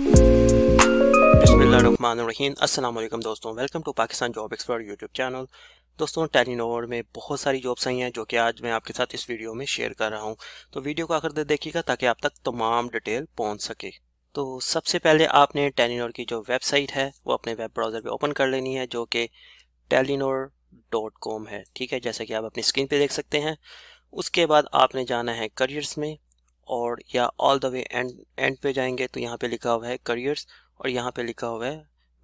अस्सलाम दोस्तों welcome to Pakistan job expert YouTube channel दोस्तों टेलीनोवर में बहुत सारी जॉब्स आई हैं जो कि आज मैं आपके साथ इस वीडियो में शेयर कर रहा हूं तो वीडियो को आखिर देखिएगा ताकि आप तक तमाम डिटेल पहुंच सके तो सबसे पहले आपने टेलीनोर की जो वेबसाइट है वो अपने वेब ब्राउज़र पर ओपन कर लेनी है जो कि टेलीनोर डॉट कॉम है ठीक है जैसा कि आप अपनी स्क्रीन पर देख सकते हैं उसके बाद आपने जाना है करियर्स में और या all the way and and पे जाएंगे तो यहाँ पे लिखा हुआ है करियर्स और यहाँ पे लिखा हुआ है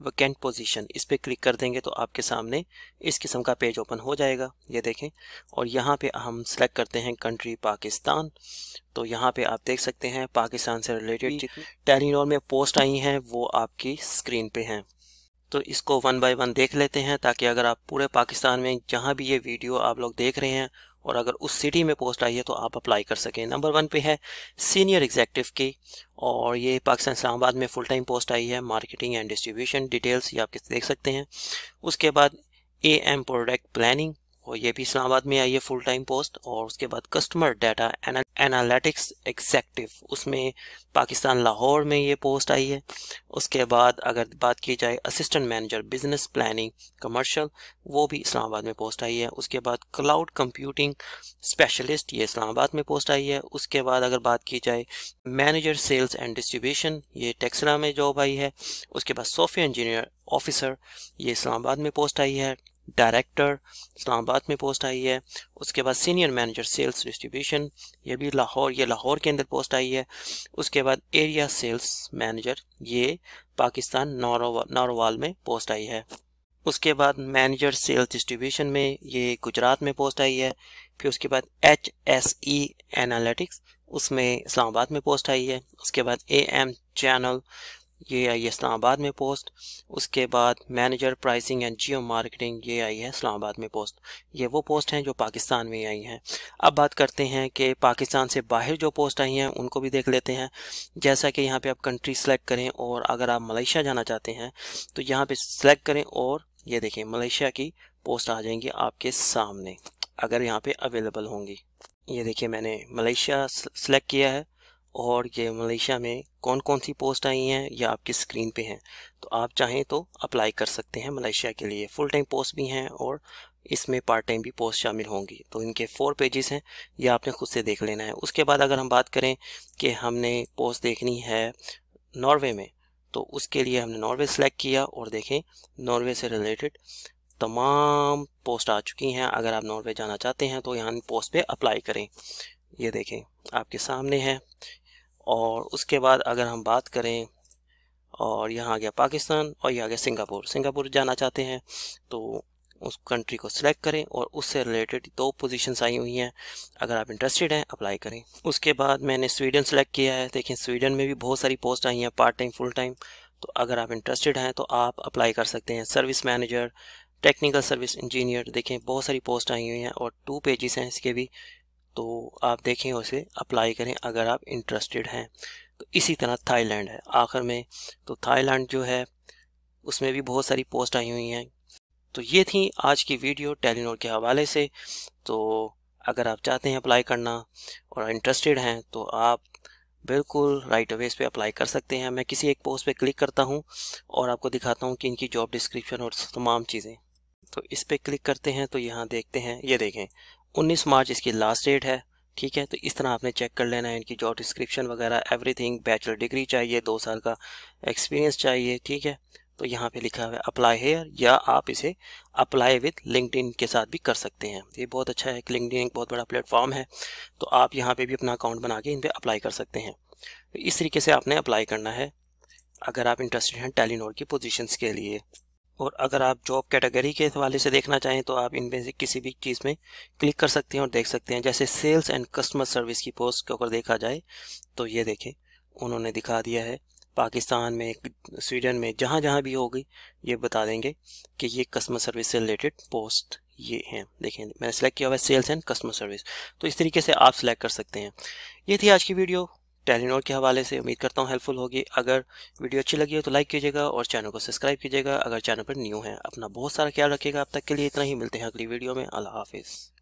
वैकेंट पोजीशन इस पर क्लिक कर देंगे तो आपके सामने इस किस्म का पेज ओपन हो जाएगा ये देखें और यहाँ पे हम सेलेक्ट करते हैं कंट्री पाकिस्तान तो यहाँ पे आप देख सकते हैं पाकिस्तान से रिलेटेड टेलीनोर में पोस्ट आई हैं वो आपकी स्क्रीन पे हैं तो इसको वन बाय वन देख लेते हैं ताकि अगर आप पूरे पाकिस्तान में जहाँ भी ये वीडियो आप लोग देख रहे हैं और अगर उस सिटी में पोस्ट आई है तो आप अप्लाई कर सकें नंबर वन पे है सीनियर एग्जेक्टिव की और ये पाकिस्तान इस्लामाबाद में फुल टाइम पोस्ट आई है मार्केटिंग एंड डिस्ट्रीब्यूशन डिटेल्स ये आप देख सकते हैं उसके बाद ए एम प्रोडक्ट प्लानिंग और ये भी इस्लामाबाद में आई है फुल टाइम पोस्ट और उसके बाद कस्टमर डाटा एनालिटिक्स एग्जैक्टिव उसमें पाकिस्तान लाहौर में ये पोस्ट आई है उसके बाद अगर बात की जाए assistant manager business planning commercial वो भी इस्लामाबाद में पोस्ट आई है उसके बाद क्लाउड कंप्यूटिंग स्पेशलिस्ट ये इस्लामाबाद में पोस्ट आई है उसके बाद अगर बात की जाए मैनेजर सेल्स एंड डिस्ट्रीब्यूशन ये टेक्सला में जॉब आई है उसके बाद सॉफ्टवेयर इंजीनियर ऑफिसर ये इस्लामाबाद में पोस्ट आई है डायरेक्टर इस्लामाबाद में पोस्ट आई है उसके बाद सीनियर मैनेजर सेल्स डिस्ट्रीब्यूशन ये भी लाहौर ये लाहौर के अंदर पोस्ट आई है उसके बाद एरिया सेल्स मैनेजर ये पाकिस्तान नारोवाल में पोस्ट आई है उसके बाद मैनेजर सेल्स डिस्ट्रीब्यूशन में ये गुजरात में पोस्ट आई है फिर उसके बाद एच एस ई एनालिटिक्स उसमें इस्लामाबाद में पोस्ट आई है उसके बाद ए एम चैनल ये आई है इस्लामाबाद में पोस्ट उसके बाद manager pricing and geo marketing ये आई है इस्लामाबाद में पोस्ट ये वो पोस्ट हैं जो पाकिस्तान में आई हैं अब बात करते हैं कि पाकिस्तान से बाहर जो पोस्ट आई हैं उनको भी देख लेते हैं जैसा कि यहाँ पे आप कंट्री सेलेक्ट करें और अगर आप मलेशिया जाना चाहते हैं तो यहाँ पर सिलेक्ट करें और ये देखें मलेशिया की पोस्ट आ जाएंगी आपके सामने अगर यहाँ पर अवेलेबल होंगी ये देखिए मैंने मलेशिया सेलेक्ट किया है और ये मलेशिया में कौन कौन सी पोस्ट आई हैं ये आपकी स्क्रीन पे हैं तो आप चाहें तो अप्लाई कर सकते हैं मलेशिया के लिए फुल टाइम पोस्ट भी हैं और इसमें पार्ट टाइम भी पोस्ट शामिल होंगी तो इनके फोर पेजेस हैं ये आपने खुद से देख लेना है उसके बाद अगर हम बात करें कि हमने पोस्ट देखनी है नॉर्वे में तो उसके लिए हमने नॉर्वे सेलेक्ट किया और देखें नॉर्वे से रिलेटेड तमाम पोस्ट आ चुकी हैं अगर आप नॉर्वे जाना चाहते हैं तो यहाँ पोस्ट पे अप्लाई करें ये देखें आपके सामने है और उसके बाद अगर हम बात करें और यहाँ आ गया पाकिस्तान और यहाँ आ गया सिंगापुर सिंगापुर जाना चाहते हैं तो उस कंट्री को सिलेक्ट करें और उससे रिलेटेड दो पोजीशंस आई हुई हैं अगर आप इंटरेस्टेड हैं अप्लाई करें उसके बाद मैंने स्वीडन सेलेक्ट किया है देखें स्वीडन में भी बहुत सारी पोस्ट आई हैं पार्ट टाइम फुल टाइम तो अगर आप इंटरेस्टेड हैं तो आप अप्लाई कर सकते हैं service manager technical service engineer देखें बहुत सारी पोस्ट आई हुई हैं और टू पेजेस हैं इसके भी तो आप देखें उसे अप्लाई करें अगर आप इंटरेस्टेड हैं तो इसी तरह थाईलैंड है आखिर में तो थाईलैंड जो है उसमें भी बहुत सारी पोस्ट आई हुई हैं तो ये थी आज की वीडियो टेलीनोर के हवाले से तो अगर आप चाहते हैं अप्लाई करना और इंटरेस्टेड हैं तो आप बिल्कुल राइट अवेज पे अप्लाई कर सकते हैं मैं किसी एक पोस्ट पे क्लिक करता हूँ और आपको दिखाता हूँ कि इनकी जॉब डिस्क्रिप्शन और तमाम चीज़ें तो इस पर क्लिक करते हैं तो यहाँ देखते हैं ये देखें उन्नीस मार्च इसकी लास्ट डेट है ठीक है तो इस तरह आपने चेक कर लेना है इनकी जॉब डिस्क्रिप्शन वगैरह एवरीथिंग बैचलर डिग्री चाहिए दो साल का एक्सपीरियंस चाहिए ठीक है तो यहाँ पे लिखा हुआ है अप्लाई हेयर या आप इसे अप्लाई विथ लिंकड के साथ भी कर सकते हैं ये बहुत अच्छा है लिंकड एक बहुत बड़ा प्लेटफॉर्म है तो आप यहाँ पे भी अपना अकाउंट बना के इन पर अप्लाई कर सकते हैं तो इस तरीके से आपने अप्लाई करना है अगर आप इंटरेस्टेड हैं टेलीनोर की पोजिशन के लिए और अगर आप जॉब कैटेगरी के हवाले से देखना चाहें तो आप इनमें से किसी भी चीज़ में क्लिक कर सकते हैं और देख सकते हैं जैसे सेल्स एंड कस्टमर सर्विस की पोस्ट को अगर देखा जाए तो ये देखें उन्होंने दिखा दिया है पाकिस्तान में स्वीडन में जहाँ जहाँ भी होगी ये बता देंगे कि ये कस्टमर सर्विस से रिलेटेड पोस्ट ये हैं देखें मैंने सेलेक्ट किया हुआ है सेल्स एंड कस्टमर सर्विस तो इस तरीके से आप सेलेक्ट कर सकते हैं ये थी आज की वीडियो टेलीनोर के हवाले से उम्मीद करता हूँ हेल्पफुल होगी अगर वीडियो अच्छी लगी हो तो लाइक कीजिएगा और चैनल को सब्सक्राइब कीजिएगा अगर चैनल पर न्यू है अपना बहुत सारा ख्याल रखिएगा अब तक के लिए इतना ही मिलते हैं अगली वीडियो में अल्लाह हाफिज़